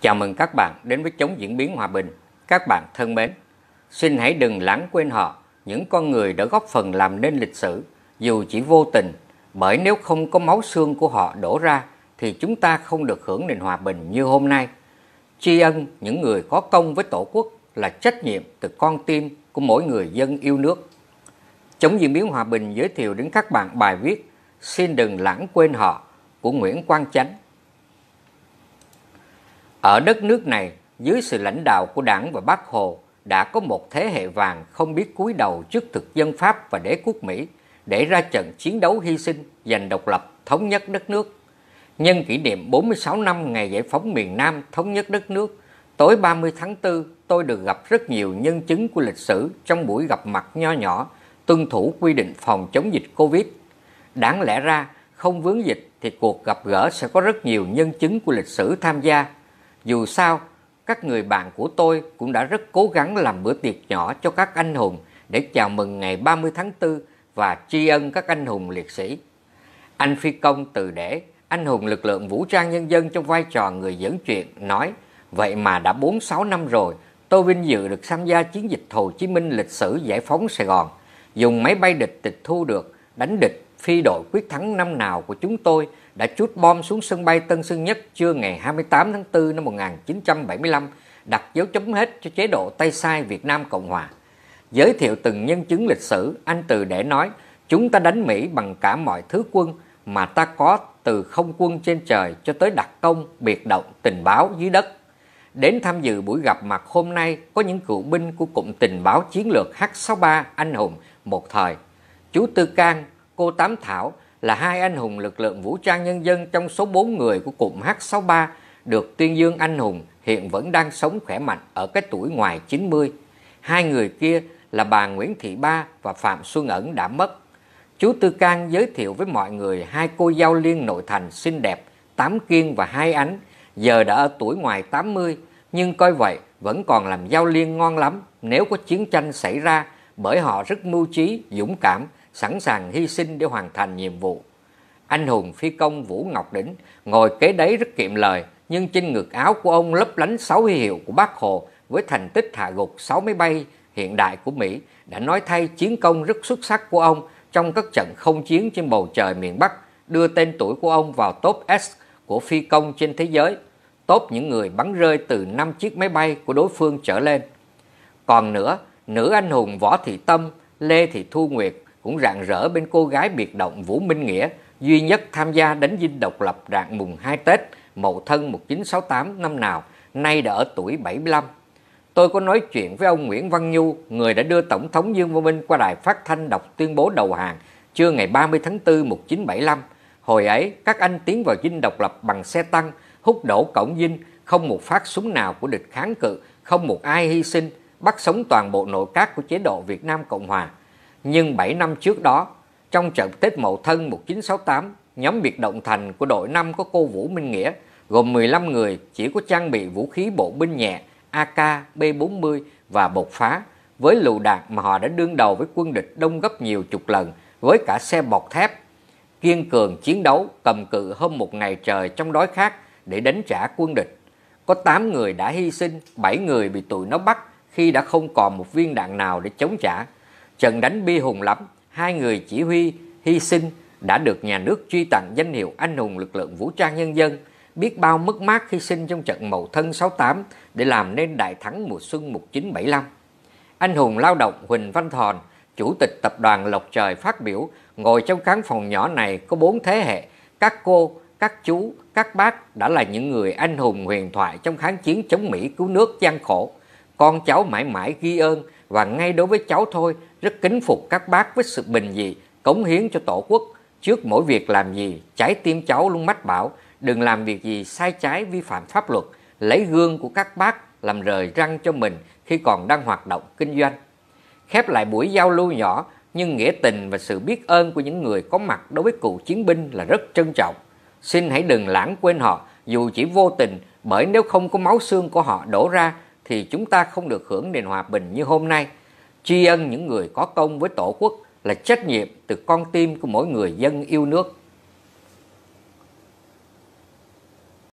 Chào mừng các bạn đến với Chống Diễn biến Hòa bình. Các bạn thân mến, xin hãy đừng lãng quên họ, những con người đã góp phần làm nên lịch sử, dù chỉ vô tình, bởi nếu không có máu xương của họ đổ ra, thì chúng ta không được hưởng nền hòa bình như hôm nay. Tri ân những người có công với Tổ quốc là trách nhiệm từ con tim của mỗi người dân yêu nước. Chống Diễn biến Hòa bình giới thiệu đến các bạn bài viết Xin đừng lãng quên họ của Nguyễn Quang Chánh ở đất nước này, dưới sự lãnh đạo của Đảng và Bác Hồ, đã có một thế hệ vàng không biết cúi đầu trước thực dân Pháp và đế quốc Mỹ để ra trận chiến đấu hy sinh giành độc lập, thống nhất đất nước. Nhân kỷ niệm 46 năm ngày giải phóng miền Nam thống nhất đất nước, tối 30 tháng 4, tôi được gặp rất nhiều nhân chứng của lịch sử trong buổi gặp mặt nho nhỏ tuân thủ quy định phòng chống dịch Covid. Đáng lẽ ra, không vướng dịch thì cuộc gặp gỡ sẽ có rất nhiều nhân chứng của lịch sử tham gia dù sao, các người bạn của tôi cũng đã rất cố gắng làm bữa tiệc nhỏ cho các anh hùng để chào mừng ngày 30 tháng 4 và tri ân các anh hùng liệt sĩ. Anh Phi Công từ để anh hùng lực lượng vũ trang nhân dân trong vai trò người dẫn chuyện nói Vậy mà đã 46 năm rồi, tôi vinh dự được tham gia chiến dịch Hồ Chí Minh lịch sử giải phóng Sài Gòn. Dùng máy bay địch tịch thu được, đánh địch, phi đội quyết thắng năm nào của chúng tôi đã chút bom xuống sân bay Tân Sơn Nhất trưa ngày 28 tháng 4 năm 1975, đặt dấu chấm hết cho chế độ Tây Sai Việt Nam Cộng Hòa. Giới thiệu từng nhân chứng lịch sử, anh Từ để nói, chúng ta đánh Mỹ bằng cả mọi thứ quân mà ta có từ không quân trên trời cho tới đặc công, biệt động, tình báo dưới đất. Đến tham dự buổi gặp mặt hôm nay có những cựu binh của Cụm Tình báo Chiến lược H-63 Anh Hùng một thời, chú Tư Cang, cô Tám Thảo, là hai anh hùng lực lượng vũ trang nhân dân trong số 4 người của cụm H63 được tuyên dương anh hùng hiện vẫn đang sống khỏe mạnh ở cái tuổi ngoài 90. Hai người kia là bà Nguyễn Thị Ba và Phạm Xuân Ẩn đã mất. Chú Tư Cang giới thiệu với mọi người hai cô giao liên nội thành xinh đẹp, Tám Kiên và Hai Ánh, giờ đã ở tuổi ngoài 80, nhưng coi vậy vẫn còn làm giao liên ngon lắm nếu có chiến tranh xảy ra bởi họ rất mưu trí, dũng cảm sẵn sàng hy sinh để hoàn thành nhiệm vụ. Anh hùng phi công Vũ Ngọc Đỉnh ngồi kế đấy rất kiệm lời, nhưng trên ngực áo của ông lấp lánh sáu huy hiệu của bác Hồ với thành tích hạ gục 6 máy bay hiện đại của Mỹ đã nói thay chiến công rất xuất sắc của ông trong các trận không chiến trên bầu trời miền Bắc, đưa tên tuổi của ông vào top S của phi công trên thế giới, top những người bắn rơi từ 5 chiếc máy bay của đối phương trở lên. Còn nữa, nữ anh hùng Võ Thị Tâm, Lê Thị Thu Nguyệt cũng rạng rỡ bên cô gái biệt động Vũ Minh Nghĩa, duy nhất tham gia đánh dinh độc lập rạng mùng 2 Tết, mậu thân 1968 năm nào, nay đã ở tuổi 75. Tôi có nói chuyện với ông Nguyễn Văn Nhu, người đã đưa Tổng thống Dương Văn Minh qua đài phát thanh đọc tuyên bố đầu hàng trưa ngày 30 tháng 4 1975. Hồi ấy, các anh tiến vào dinh độc lập bằng xe tăng, hút đổ cổng dinh, không một phát súng nào của địch kháng cự, không một ai hy sinh, bắt sống toàn bộ nội các của chế độ Việt Nam Cộng Hòa nhưng 7 năm trước đó, trong trận Tết Mậu Thân 1968, nhóm biệt động thành của đội 5 có cô Vũ Minh Nghĩa gồm 15 người chỉ có trang bị vũ khí bộ binh nhẹ AK, B40 và bột phá với lựu đạn mà họ đã đương đầu với quân địch đông gấp nhiều chục lần với cả xe bọc thép. Kiên cường chiến đấu cầm cự hơn một ngày trời trong đói khát để đánh trả quân địch. Có 8 người đã hy sinh, 7 người bị tụi nó bắt khi đã không còn một viên đạn nào để chống trả trận đánh bi hùng lắm, hai người chỉ huy, hy sinh đã được nhà nước truy tặng danh hiệu anh hùng lực lượng vũ trang nhân dân, biết bao mất mát hy sinh trong trận Mậu Thân 68 để làm nên đại thắng mùa xuân 1975. Anh hùng lao động Huỳnh Văn Thòn, chủ tịch tập đoàn Lộc Trời phát biểu, ngồi trong khán phòng nhỏ này có bốn thế hệ, các cô, các chú, các bác đã là những người anh hùng huyền thoại trong kháng chiến chống Mỹ cứu nước gian khổ con cháu mãi mãi ghi ơn và ngay đối với cháu thôi rất kính phục các bác với sự bình dị, cống hiến cho tổ quốc. Trước mỗi việc làm gì, trái tim cháu luôn mách bảo đừng làm việc gì sai trái vi phạm pháp luật, lấy gương của các bác làm rời răng cho mình khi còn đang hoạt động kinh doanh. Khép lại buổi giao lưu nhỏ, nhưng nghĩa tình và sự biết ơn của những người có mặt đối với cựu chiến binh là rất trân trọng. Xin hãy đừng lãng quên họ dù chỉ vô tình bởi nếu không có máu xương của họ đổ ra thì chúng ta không được hưởng nền hòa bình như hôm nay. Tri ân những người có công với Tổ quốc là trách nhiệm từ con tim của mỗi người dân yêu nước.